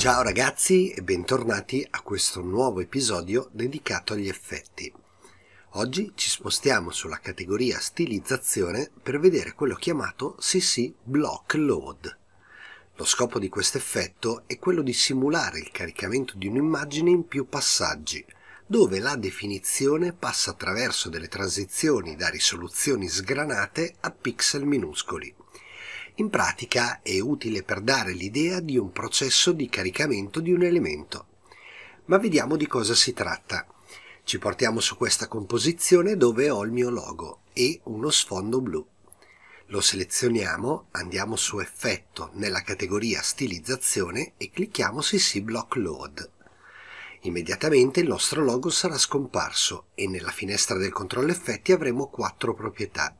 Ciao ragazzi e bentornati a questo nuovo episodio dedicato agli effetti. Oggi ci spostiamo sulla categoria stilizzazione per vedere quello chiamato CC Block Load. Lo scopo di questo effetto è quello di simulare il caricamento di un'immagine in più passaggi, dove la definizione passa attraverso delle transizioni da risoluzioni sgranate a pixel minuscoli. In pratica è utile per dare l'idea di un processo di caricamento di un elemento. Ma vediamo di cosa si tratta. Ci portiamo su questa composizione dove ho il mio logo e uno sfondo blu. Lo selezioniamo, andiamo su Effetto nella categoria Stilizzazione e clicchiamo su CC Block Load. Immediatamente il nostro logo sarà scomparso e nella finestra del controllo effetti avremo quattro proprietà.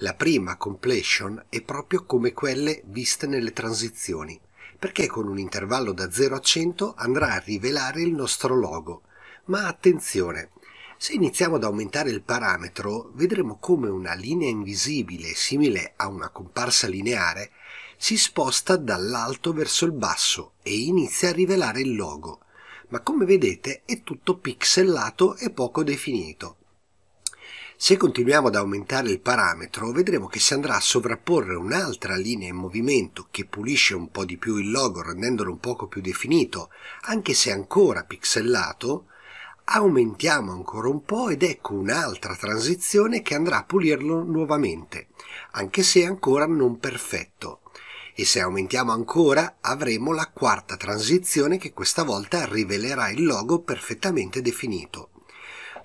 La prima completion è proprio come quelle viste nelle transizioni, perché con un intervallo da 0 a 100 andrà a rivelare il nostro logo. Ma attenzione, se iniziamo ad aumentare il parametro, vedremo come una linea invisibile simile a una comparsa lineare si sposta dall'alto verso il basso e inizia a rivelare il logo. Ma come vedete è tutto pixellato e poco definito. Se continuiamo ad aumentare il parametro vedremo che si andrà a sovrapporre un'altra linea in movimento che pulisce un po' di più il logo rendendolo un poco più definito, anche se ancora pixellato, aumentiamo ancora un po' ed ecco un'altra transizione che andrà a pulirlo nuovamente, anche se ancora non perfetto. E se aumentiamo ancora avremo la quarta transizione che questa volta rivelerà il logo perfettamente definito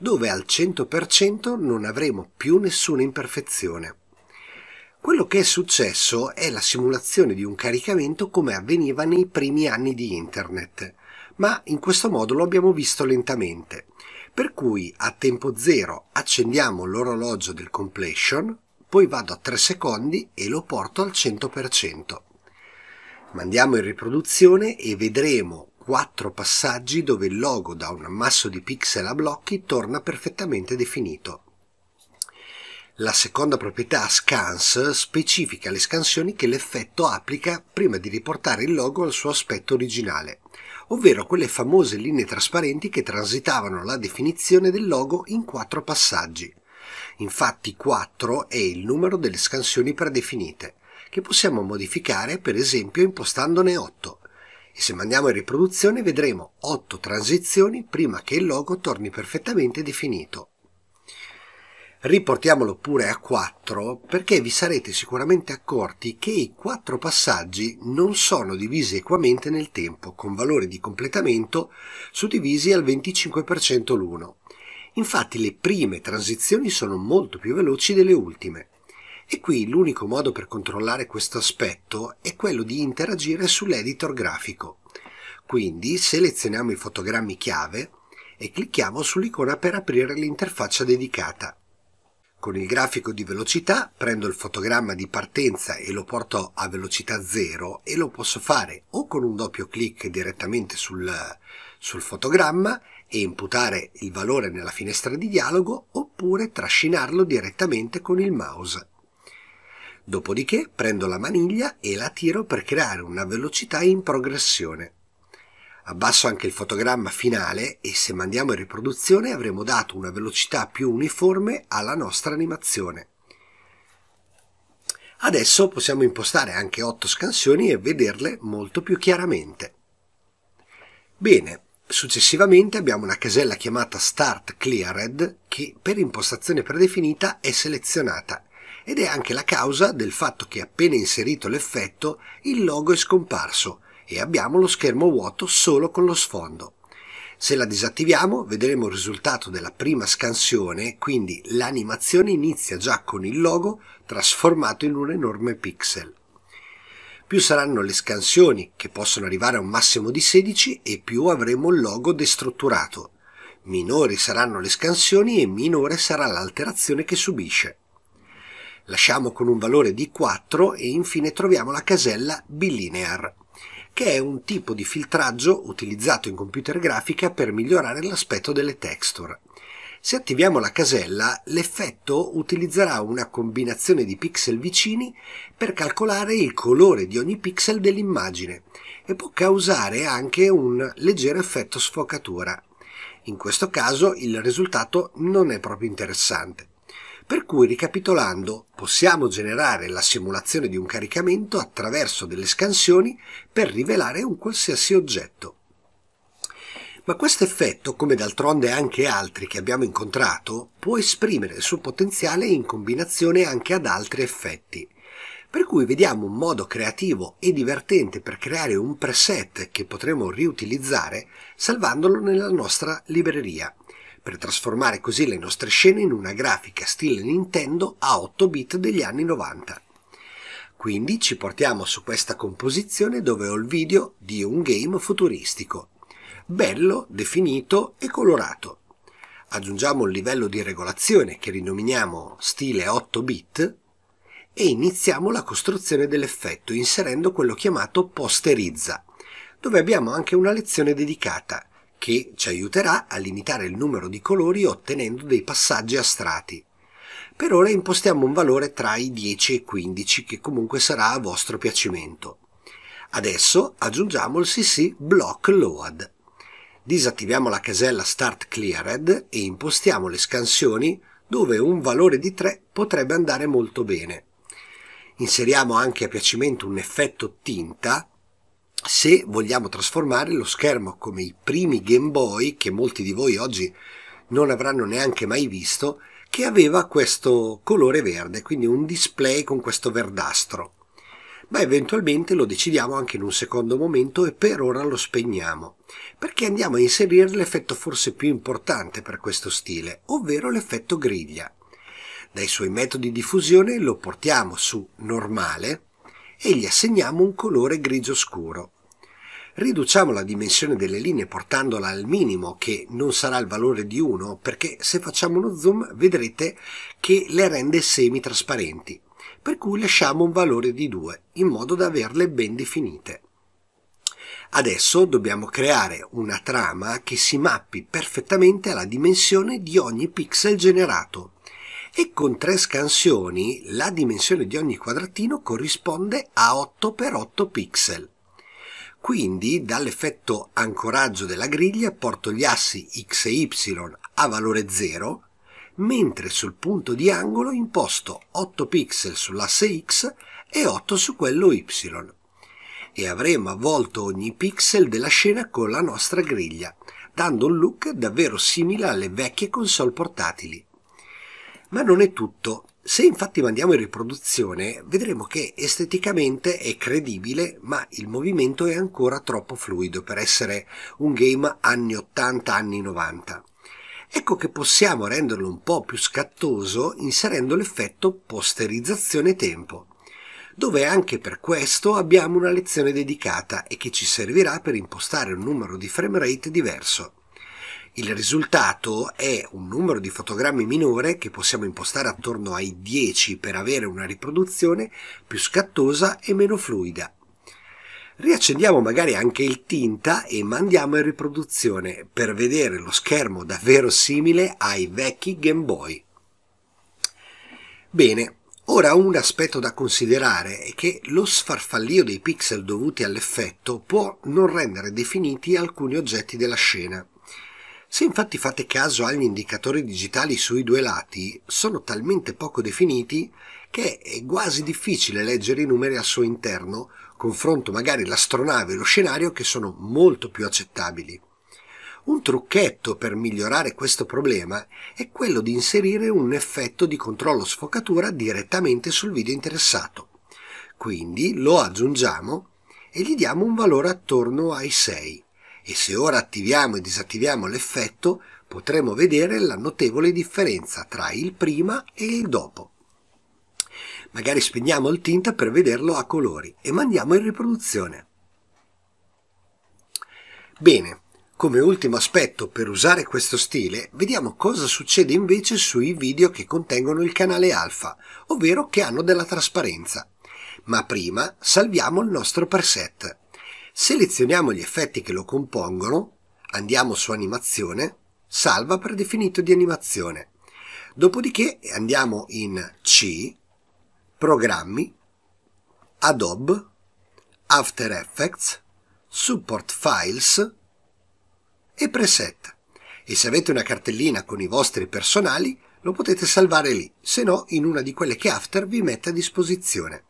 dove al 100% non avremo più nessuna imperfezione. Quello che è successo è la simulazione di un caricamento come avveniva nei primi anni di internet, ma in questo modo lo abbiamo visto lentamente. Per cui a tempo zero accendiamo l'orologio del completion, poi vado a 3 secondi e lo porto al 100%. Mandiamo in riproduzione e vedremo quattro passaggi dove il logo da un ammasso di pixel a blocchi torna perfettamente definito. La seconda proprietà Scans specifica le scansioni che l'effetto applica prima di riportare il logo al suo aspetto originale, ovvero quelle famose linee trasparenti che transitavano la definizione del logo in quattro passaggi. Infatti 4 è il numero delle scansioni predefinite, che possiamo modificare per esempio impostandone 8 e se mandiamo in riproduzione vedremo 8 transizioni prima che il logo torni perfettamente definito. Riportiamolo pure a 4 perché vi sarete sicuramente accorti che i 4 passaggi non sono divisi equamente nel tempo, con valori di completamento suddivisi al 25% l'uno. Infatti le prime transizioni sono molto più veloci delle ultime. E qui l'unico modo per controllare questo aspetto è quello di interagire sull'editor grafico. Quindi selezioniamo i fotogrammi chiave e clicchiamo sull'icona per aprire l'interfaccia dedicata. Con il grafico di velocità prendo il fotogramma di partenza e lo porto a velocità 0 e lo posso fare o con un doppio clic direttamente sul, sul fotogramma e imputare il valore nella finestra di dialogo oppure trascinarlo direttamente con il mouse. Dopodiché prendo la maniglia e la tiro per creare una velocità in progressione. Abbasso anche il fotogramma finale e se mandiamo in riproduzione avremo dato una velocità più uniforme alla nostra animazione. Adesso possiamo impostare anche 8 scansioni e vederle molto più chiaramente. Bene, successivamente abbiamo una casella chiamata Start Cleared che per impostazione predefinita è selezionata ed è anche la causa del fatto che appena inserito l'effetto il logo è scomparso e abbiamo lo schermo vuoto solo con lo sfondo. Se la disattiviamo vedremo il risultato della prima scansione, quindi l'animazione inizia già con il logo trasformato in un enorme pixel. Più saranno le scansioni, che possono arrivare a un massimo di 16, e più avremo il logo destrutturato. Minori saranno le scansioni e minore sarà l'alterazione che subisce lasciamo con un valore di 4 e infine troviamo la casella bilinear che è un tipo di filtraggio utilizzato in computer grafica per migliorare l'aspetto delle texture. Se attiviamo la casella, l'effetto utilizzerà una combinazione di pixel vicini per calcolare il colore di ogni pixel dell'immagine e può causare anche un leggero effetto sfocatura. In questo caso il risultato non è proprio interessante. Per cui, ricapitolando, possiamo generare la simulazione di un caricamento attraverso delle scansioni per rivelare un qualsiasi oggetto. Ma questo effetto, come d'altronde anche altri che abbiamo incontrato, può esprimere il suo potenziale in combinazione anche ad altri effetti. Per cui vediamo un modo creativo e divertente per creare un preset che potremo riutilizzare salvandolo nella nostra libreria per trasformare così le nostre scene in una grafica stile Nintendo a 8 bit degli anni 90. Quindi ci portiamo su questa composizione dove ho il video di un game futuristico, bello, definito e colorato. Aggiungiamo un livello di regolazione che rinominiamo stile 8 bit e iniziamo la costruzione dell'effetto inserendo quello chiamato posterizza, dove abbiamo anche una lezione dedicata che ci aiuterà a limitare il numero di colori ottenendo dei passaggi a strati. Per ora impostiamo un valore tra i 10 e i 15 che comunque sarà a vostro piacimento. Adesso aggiungiamo il CC Block Load. Disattiviamo la casella Start Cleared e impostiamo le scansioni dove un valore di 3 potrebbe andare molto bene. Inseriamo anche a piacimento un effetto tinta se vogliamo trasformare lo schermo come i primi Game Boy, che molti di voi oggi non avranno neanche mai visto, che aveva questo colore verde, quindi un display con questo verdastro. Ma eventualmente lo decidiamo anche in un secondo momento e per ora lo spegniamo, perché andiamo a inserire l'effetto forse più importante per questo stile, ovvero l'effetto griglia. Dai suoi metodi di fusione lo portiamo su normale e gli assegniamo un colore grigio scuro. Riduciamo la dimensione delle linee portandola al minimo, che non sarà il valore di 1, perché se facciamo uno zoom vedrete che le rende semi-trasparenti, per cui lasciamo un valore di 2, in modo da averle ben definite. Adesso dobbiamo creare una trama che si mappi perfettamente alla dimensione di ogni pixel generato e con tre scansioni la dimensione di ogni quadratino corrisponde a 8x8 pixel. Quindi dall'effetto ancoraggio della griglia porto gli assi x e y a valore 0, mentre sul punto di angolo imposto 8 pixel sull'asse x e 8 su quello y. E avremo avvolto ogni pixel della scena con la nostra griglia, dando un look davvero simile alle vecchie console portatili. Ma non è tutto. Se infatti mandiamo in riproduzione vedremo che esteticamente è credibile ma il movimento è ancora troppo fluido per essere un game anni 80 anni 90. Ecco che possiamo renderlo un po' più scattoso inserendo l'effetto posterizzazione tempo dove anche per questo abbiamo una lezione dedicata e che ci servirà per impostare un numero di frame rate diverso. Il risultato è un numero di fotogrammi minore che possiamo impostare attorno ai 10 per avere una riproduzione più scattosa e meno fluida. Riaccendiamo magari anche il tinta e mandiamo in riproduzione per vedere lo schermo davvero simile ai vecchi Game Boy. Bene, Ora un aspetto da considerare è che lo sfarfallio dei pixel dovuti all'effetto può non rendere definiti alcuni oggetti della scena. Se infatti fate caso agli indicatori digitali sui due lati, sono talmente poco definiti che è quasi difficile leggere i numeri al suo interno, confronto magari l'astronave e lo scenario che sono molto più accettabili. Un trucchetto per migliorare questo problema è quello di inserire un effetto di controllo sfocatura direttamente sul video interessato. Quindi lo aggiungiamo e gli diamo un valore attorno ai 6 e se ora attiviamo e disattiviamo l'effetto potremo vedere la notevole differenza tra il prima e il dopo. Magari spegniamo il tint per vederlo a colori e mandiamo in riproduzione. Bene, come ultimo aspetto per usare questo stile, vediamo cosa succede invece sui video che contengono il canale alfa, ovvero che hanno della trasparenza. Ma prima salviamo il nostro preset. Selezioniamo gli effetti che lo compongono, andiamo su animazione, salva per definito di animazione. Dopodiché andiamo in C, programmi, Adobe, After Effects, Support Files e preset. E se avete una cartellina con i vostri personali, lo potete salvare lì, se no in una di quelle che After vi mette a disposizione.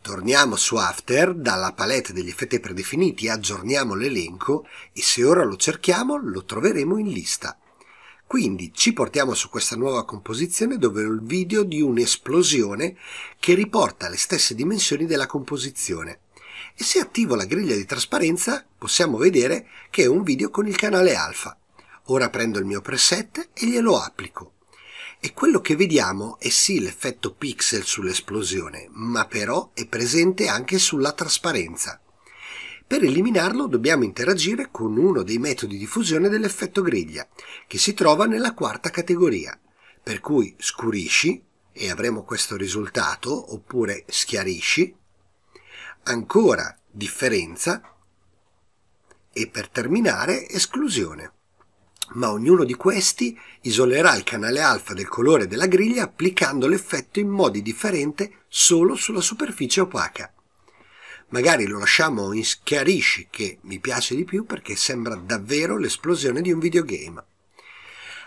Torniamo su After, dalla palette degli effetti predefiniti aggiorniamo l'elenco e se ora lo cerchiamo lo troveremo in lista. Quindi ci portiamo su questa nuova composizione dove ho il video di un'esplosione che riporta le stesse dimensioni della composizione. E se attivo la griglia di trasparenza possiamo vedere che è un video con il canale alfa. Ora prendo il mio preset e glielo applico. E quello che vediamo è sì l'effetto pixel sull'esplosione, ma però è presente anche sulla trasparenza. Per eliminarlo dobbiamo interagire con uno dei metodi di fusione dell'effetto griglia, che si trova nella quarta categoria, per cui scurisci e avremo questo risultato, oppure schiarisci, ancora differenza e per terminare esclusione ma ognuno di questi isolerà il canale alfa del colore della griglia applicando l'effetto in modi differenti solo sulla superficie opaca. Magari lo lasciamo in schiarisci che mi piace di più perché sembra davvero l'esplosione di un videogame.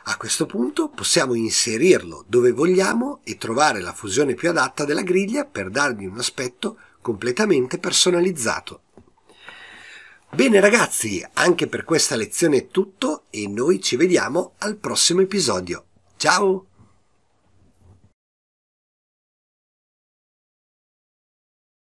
A questo punto possiamo inserirlo dove vogliamo e trovare la fusione più adatta della griglia per dargli un aspetto completamente personalizzato. Bene ragazzi, anche per questa lezione è tutto e noi ci vediamo al prossimo episodio. Ciao!